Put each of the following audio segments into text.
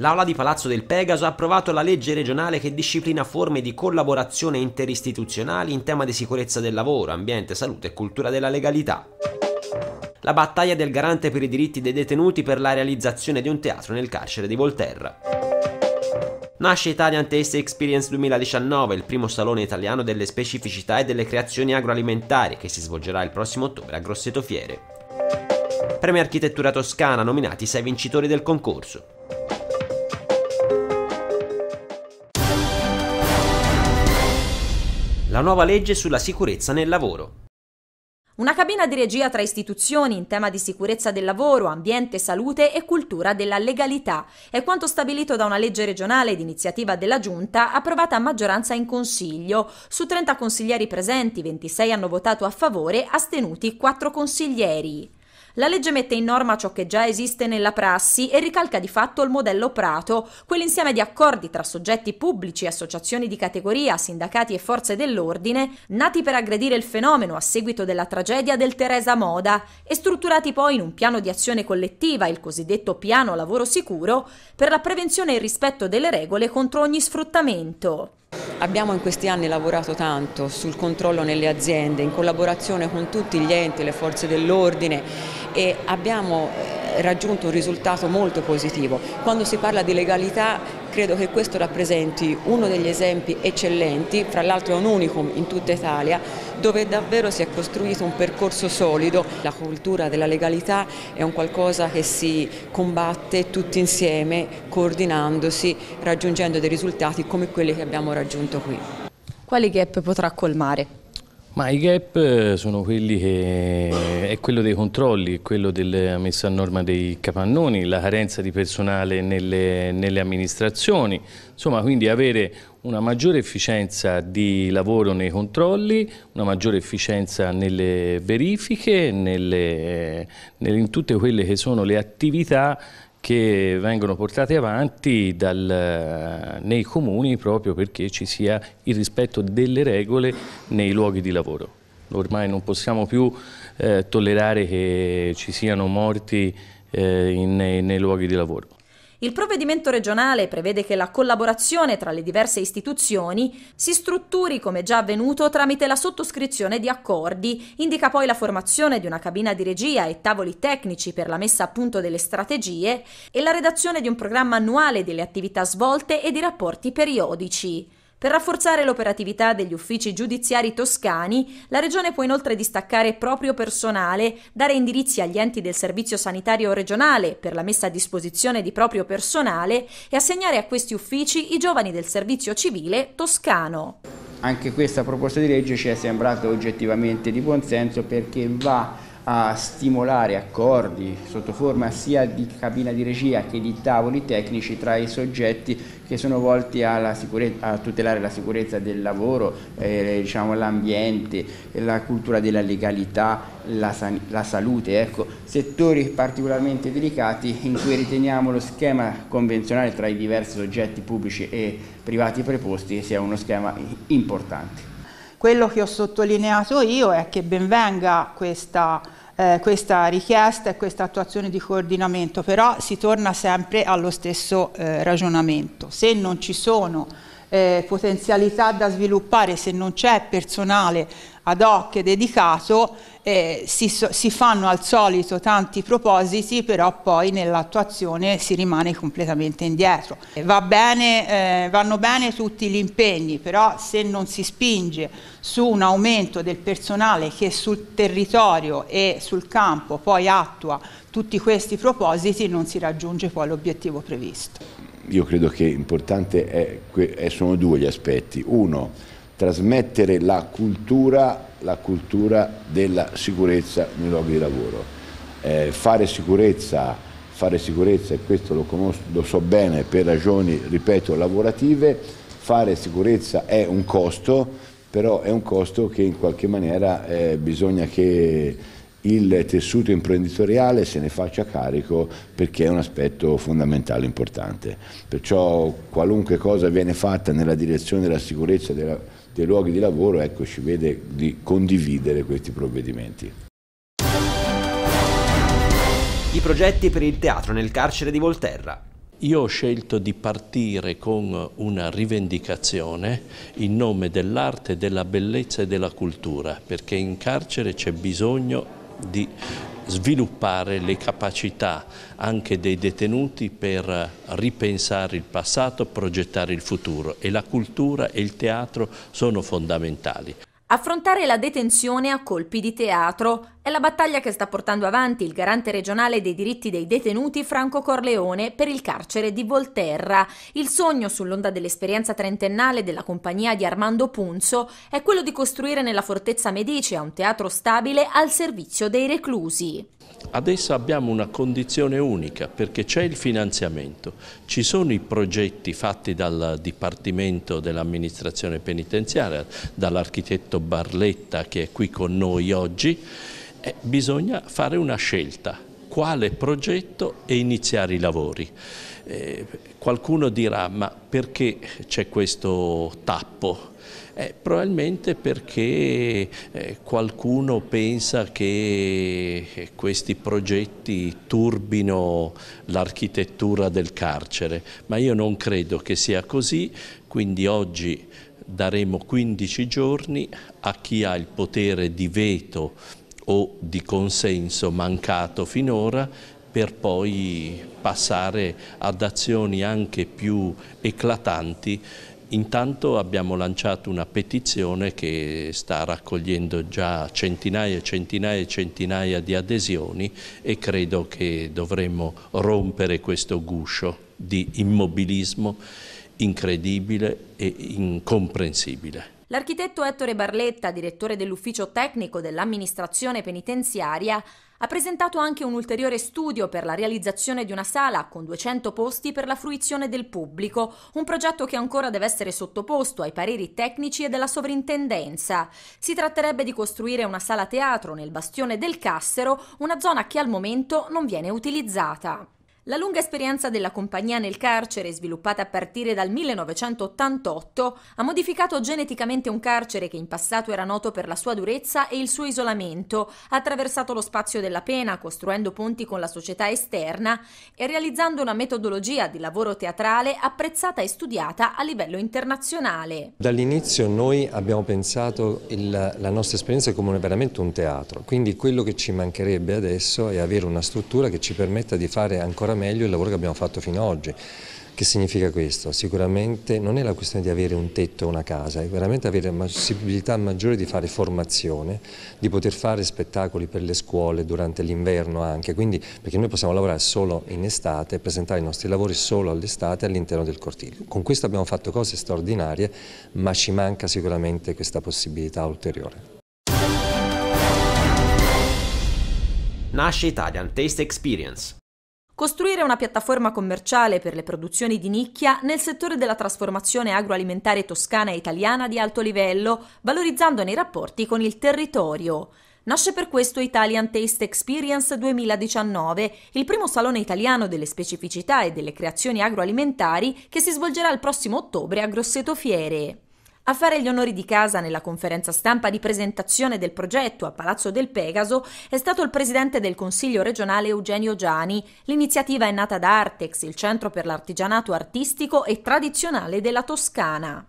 L'Aula di Palazzo del Pegaso ha approvato la legge regionale che disciplina forme di collaborazione interistituzionali in tema di sicurezza del lavoro, ambiente, salute e cultura della legalità. La battaglia del garante per i diritti dei detenuti per la realizzazione di un teatro nel carcere di Volterra. Nasce Italian Taste Experience 2019, il primo salone italiano delle specificità e delle creazioni agroalimentari che si svolgerà il prossimo ottobre a Grosseto Fiere. Premi Architettura Toscana, nominati sei vincitori del concorso. la nuova legge sulla sicurezza nel lavoro. Una cabina di regia tra istituzioni in tema di sicurezza del lavoro, ambiente, salute e cultura della legalità è quanto stabilito da una legge regionale d'iniziativa della Giunta approvata a maggioranza in Consiglio. Su 30 consiglieri presenti, 26 hanno votato a favore, astenuti 4 consiglieri. La legge mette in norma ciò che già esiste nella prassi e ricalca di fatto il modello Prato, quell'insieme di accordi tra soggetti pubblici, associazioni di categoria, sindacati e forze dell'ordine, nati per aggredire il fenomeno a seguito della tragedia del Teresa Moda e strutturati poi in un piano di azione collettiva, il cosiddetto piano lavoro sicuro, per la prevenzione e il rispetto delle regole contro ogni sfruttamento. Abbiamo in questi anni lavorato tanto sul controllo nelle aziende, in collaborazione con tutti gli enti, le forze dell'ordine e abbiamo eh, raggiunto un risultato molto positivo. Quando si parla di legalità Credo che questo rappresenti uno degli esempi eccellenti, fra l'altro è un unicum in tutta Italia, dove davvero si è costruito un percorso solido. La cultura della legalità è un qualcosa che si combatte tutti insieme, coordinandosi, raggiungendo dei risultati come quelli che abbiamo raggiunto qui. Quali gap potrà colmare? Ma i gap eh, sono quelli che eh, è quello dei controlli, è quello della messa a norma dei capannoni, la carenza di personale nelle, nelle amministrazioni, insomma quindi avere una maggiore efficienza di lavoro nei controlli, una maggiore efficienza nelle verifiche, nelle, eh, in tutte quelle che sono le attività che vengono portate avanti dal, nei comuni proprio perché ci sia il rispetto delle regole nei luoghi di lavoro. Ormai non possiamo più eh, tollerare che ci siano morti eh, in, nei, nei luoghi di lavoro. Il provvedimento regionale prevede che la collaborazione tra le diverse istituzioni si strutturi come già avvenuto tramite la sottoscrizione di accordi, indica poi la formazione di una cabina di regia e tavoli tecnici per la messa a punto delle strategie e la redazione di un programma annuale delle attività svolte e di rapporti periodici. Per rafforzare l'operatività degli uffici giudiziari toscani, la Regione può inoltre distaccare proprio personale, dare indirizzi agli enti del Servizio Sanitario regionale per la messa a disposizione di proprio personale e assegnare a questi uffici i giovani del Servizio Civile toscano. Anche questa proposta di legge ci è sembrata oggettivamente di buonsenso perché va a stimolare accordi sotto forma sia di cabina di regia che di tavoli tecnici tra i soggetti che sono volti a tutelare la sicurezza del lavoro, eh, diciamo, l'ambiente, la cultura della legalità, la, la salute, ecco. settori particolarmente delicati in cui riteniamo lo schema convenzionale tra i diversi soggetti pubblici e privati preposti sia uno schema importante. Quello che ho sottolineato io è che benvenga questa eh, questa richiesta e questa attuazione di coordinamento, però si torna sempre allo stesso eh, ragionamento. Se non ci sono eh, potenzialità da sviluppare se non c'è personale ad hoc dedicato, eh, si, si, fanno al solito tanti propositi, però poi nell'attuazione si rimane completamente indietro. Eh, va bene, eh, vanno bene tutti gli impegni, però se non si spinge su un aumento del personale che sul territorio e sul campo poi attua tutti questi propositi, non si raggiunge poi l'obiettivo previsto io credo che importante è, è, sono due gli aspetti. Uno, trasmettere la cultura, la cultura della sicurezza nei luoghi di lavoro. Eh, fare sicurezza, fare sicurezza, e questo lo, conosco, lo so bene per ragioni, ripeto, lavorative, fare sicurezza è un costo, però è un costo che in qualche maniera eh, bisogna che il tessuto imprenditoriale se ne faccia carico perché è un aspetto fondamentale importante. Perciò qualunque cosa viene fatta nella direzione della sicurezza della, dei luoghi di lavoro, ecco, ci vede di condividere questi provvedimenti. I progetti per il teatro nel carcere di Volterra. Io ho scelto di partire con una rivendicazione in nome dell'arte, della bellezza e della cultura, perché in carcere c'è bisogno di sviluppare le capacità anche dei detenuti per ripensare il passato, progettare il futuro e la cultura e il teatro sono fondamentali. Affrontare la detenzione a colpi di teatro è la battaglia che sta portando avanti il garante regionale dei diritti dei detenuti Franco Corleone per il carcere di Volterra. Il sogno, sull'onda dell'esperienza trentennale della compagnia di Armando Punzo, è quello di costruire nella fortezza Medicea un teatro stabile al servizio dei reclusi. Adesso abbiamo una condizione unica perché c'è il finanziamento, ci sono i progetti fatti dal Dipartimento dell'amministrazione penitenziaria, dall'architetto Barletta che è qui con noi oggi eh, bisogna fare una scelta, quale progetto e iniziare i lavori. Eh, qualcuno dirà ma perché c'è questo tappo? Eh, probabilmente perché eh, qualcuno pensa che eh, questi progetti turbino l'architettura del carcere, ma io non credo che sia così, quindi oggi daremo 15 giorni a chi ha il potere di veto o di consenso mancato finora per poi passare ad azioni anche più eclatanti. Intanto abbiamo lanciato una petizione che sta raccogliendo già centinaia e centinaia e centinaia di adesioni e credo che dovremmo rompere questo guscio di immobilismo incredibile e incomprensibile l'architetto Ettore Barletta, direttore dell'ufficio tecnico dell'amministrazione penitenziaria, ha presentato anche un ulteriore studio per la realizzazione di una sala con 200 posti per la fruizione del pubblico, un progetto che ancora deve essere sottoposto ai pareri tecnici e della sovrintendenza. Si tratterebbe di costruire una sala teatro nel bastione del Cassero, una zona che al momento non viene utilizzata. La lunga esperienza della compagnia nel carcere, sviluppata a partire dal 1988, ha modificato geneticamente un carcere che in passato era noto per la sua durezza e il suo isolamento, ha attraversato lo spazio della pena costruendo ponti con la società esterna e realizzando una metodologia di lavoro teatrale apprezzata e studiata a livello internazionale. Dall'inizio noi abbiamo pensato il, la nostra esperienza come veramente un teatro, quindi quello che ci mancherebbe adesso è avere una struttura che ci permetta di fare ancora meglio il lavoro che abbiamo fatto fino ad oggi. Che significa questo? Sicuramente non è la questione di avere un tetto o una casa, è veramente avere la possibilità maggiore di fare formazione, di poter fare spettacoli per le scuole durante l'inverno anche, quindi perché noi possiamo lavorare solo in estate, presentare i nostri lavori solo all'estate all'interno del cortile. Con questo abbiamo fatto cose straordinarie, ma ci manca sicuramente questa possibilità ulteriore. Nasce Italian Taste Experience costruire una piattaforma commerciale per le produzioni di nicchia nel settore della trasformazione agroalimentare toscana e italiana di alto livello, valorizzandone i rapporti con il territorio. Nasce per questo Italian Taste Experience 2019, il primo salone italiano delle specificità e delle creazioni agroalimentari che si svolgerà il prossimo ottobre a Grosseto Fiere. A fare gli onori di casa nella conferenza stampa di presentazione del progetto a Palazzo del Pegaso è stato il presidente del Consiglio regionale Eugenio Giani. L'iniziativa è nata da Artex, il centro per l'artigianato artistico e tradizionale della Toscana.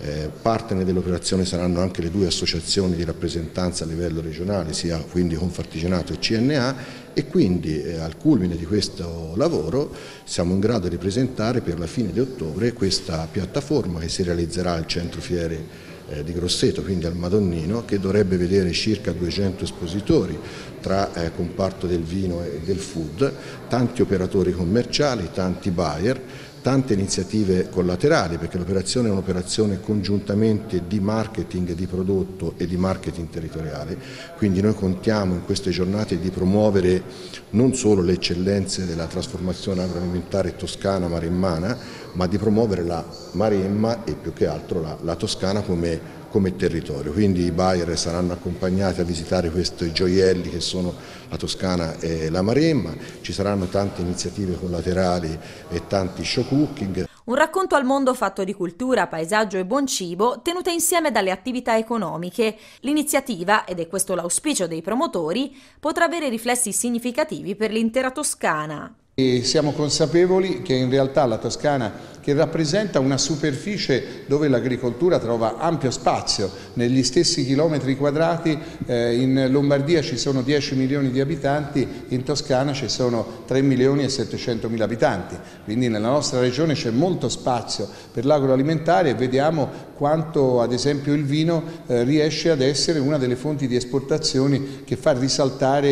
Eh, partner dell'operazione saranno anche le due associazioni di rappresentanza a livello regionale, sia quindi Confartigianato e CNA e quindi eh, al culmine di questo lavoro siamo in grado di presentare per la fine di ottobre questa piattaforma che si realizzerà al centro fiere eh, di Grosseto, quindi al Madonnino, che dovrebbe vedere circa 200 espositori tra eh, comparto del vino e del food, tanti operatori commerciali, tanti buyer, tante iniziative collaterali perché l'operazione è un'operazione congiuntamente di marketing di prodotto e di marketing territoriale, quindi noi contiamo in queste giornate di promuovere non solo le eccellenze della trasformazione agroalimentare toscana maremmana, ma di promuovere la Maremma e più che altro la, la Toscana come come territorio, quindi i buyer saranno accompagnati a visitare questi gioielli che sono la Toscana e la Maremma, ci saranno tante iniziative collaterali e tanti show cooking. Un racconto al mondo fatto di cultura, paesaggio e buon cibo, tenute insieme dalle attività economiche. L'iniziativa, ed è questo l'auspicio dei promotori, potrà avere riflessi significativi per l'intera Toscana. E siamo consapevoli che in realtà la Toscana che rappresenta una superficie dove l'agricoltura trova ampio spazio. Negli stessi chilometri quadrati eh, in Lombardia ci sono 10 milioni di abitanti, in Toscana ci sono 3 milioni e 700 mila abitanti, quindi nella nostra regione c'è molto spazio per l'agroalimentare e vediamo quanto ad esempio il vino eh, riesce ad essere una delle fonti di esportazioni che fa risaltare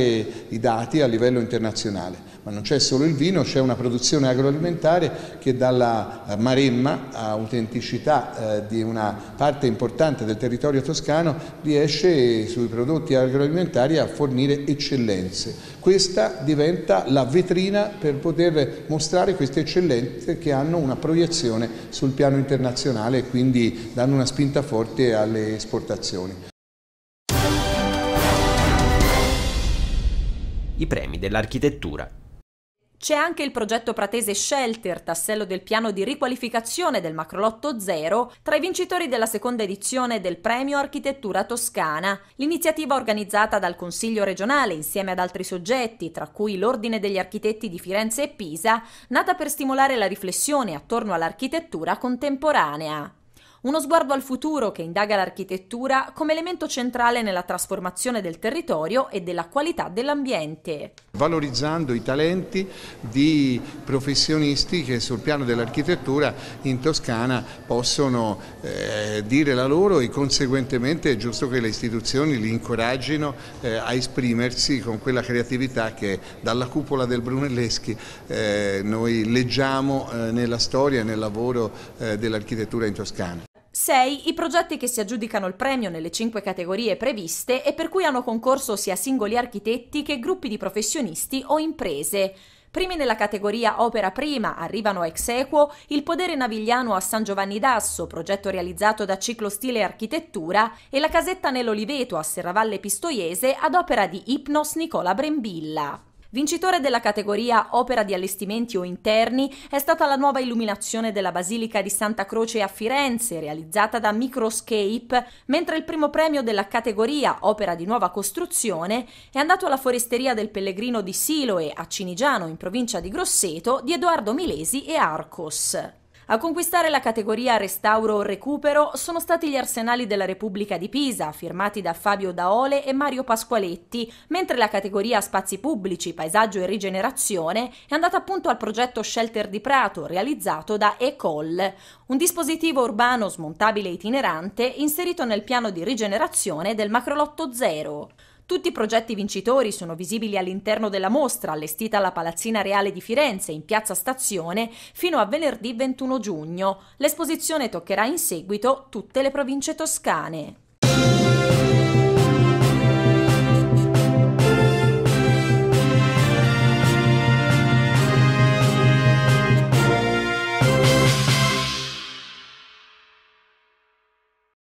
i dati a livello internazionale. Ma non c'è solo il vino, c'è una produzione agroalimentare che dalla Maremma, autenticità eh, di una parte importante del territorio toscano, riesce sui prodotti agroalimentari a fornire eccellenze. Questa diventa la vetrina per poter mostrare queste eccellenze che hanno una proiezione sul piano internazionale e quindi danno una spinta forte alle esportazioni. I premi dell'architettura c'è anche il progetto pratese Shelter, tassello del piano di riqualificazione del Macrolotto Zero, tra i vincitori della seconda edizione del Premio Architettura Toscana. L'iniziativa organizzata dal Consiglio regionale insieme ad altri soggetti, tra cui l'Ordine degli Architetti di Firenze e Pisa, nata per stimolare la riflessione attorno all'architettura contemporanea. Uno sguardo al futuro che indaga l'architettura come elemento centrale nella trasformazione del territorio e della qualità dell'ambiente. Valorizzando i talenti di professionisti che sul piano dell'architettura in Toscana possono eh, dire la loro e conseguentemente è giusto che le istituzioni li incoraggino eh, a esprimersi con quella creatività che dalla cupola del Brunelleschi eh, noi leggiamo eh, nella storia e nel lavoro eh, dell'architettura in Toscana. 6. I progetti che si aggiudicano il premio nelle 5 categorie previste e per cui hanno concorso sia singoli architetti che gruppi di professionisti o imprese. Primi nella categoria Opera Prima arrivano ex equo il Podere Navigliano a San Giovanni d'Asso, progetto realizzato da Ciclo Stile Architettura, e la Casetta nell'Oliveto a Serravalle Pistoiese ad opera di Ipnos Nicola Brembilla. Vincitore della categoria Opera di allestimenti o interni è stata la nuova illuminazione della Basilica di Santa Croce a Firenze, realizzata da Microscape, mentre il primo premio della categoria Opera di nuova costruzione è andato alla foresteria del Pellegrino di Siloe a Cinigiano, in provincia di Grosseto, di Edoardo Milesi e Arcos. A conquistare la categoria restauro o recupero sono stati gli arsenali della Repubblica di Pisa, firmati da Fabio Daole e Mario Pasqualetti, mentre la categoria spazi pubblici, paesaggio e rigenerazione è andata appunto al progetto Shelter di Prato, realizzato da ECOL, un dispositivo urbano smontabile itinerante inserito nel piano di rigenerazione del Macrolotto Zero. Tutti i progetti vincitori sono visibili all'interno della mostra, allestita alla Palazzina Reale di Firenze, in piazza Stazione, fino a venerdì 21 giugno. L'esposizione toccherà in seguito tutte le province toscane.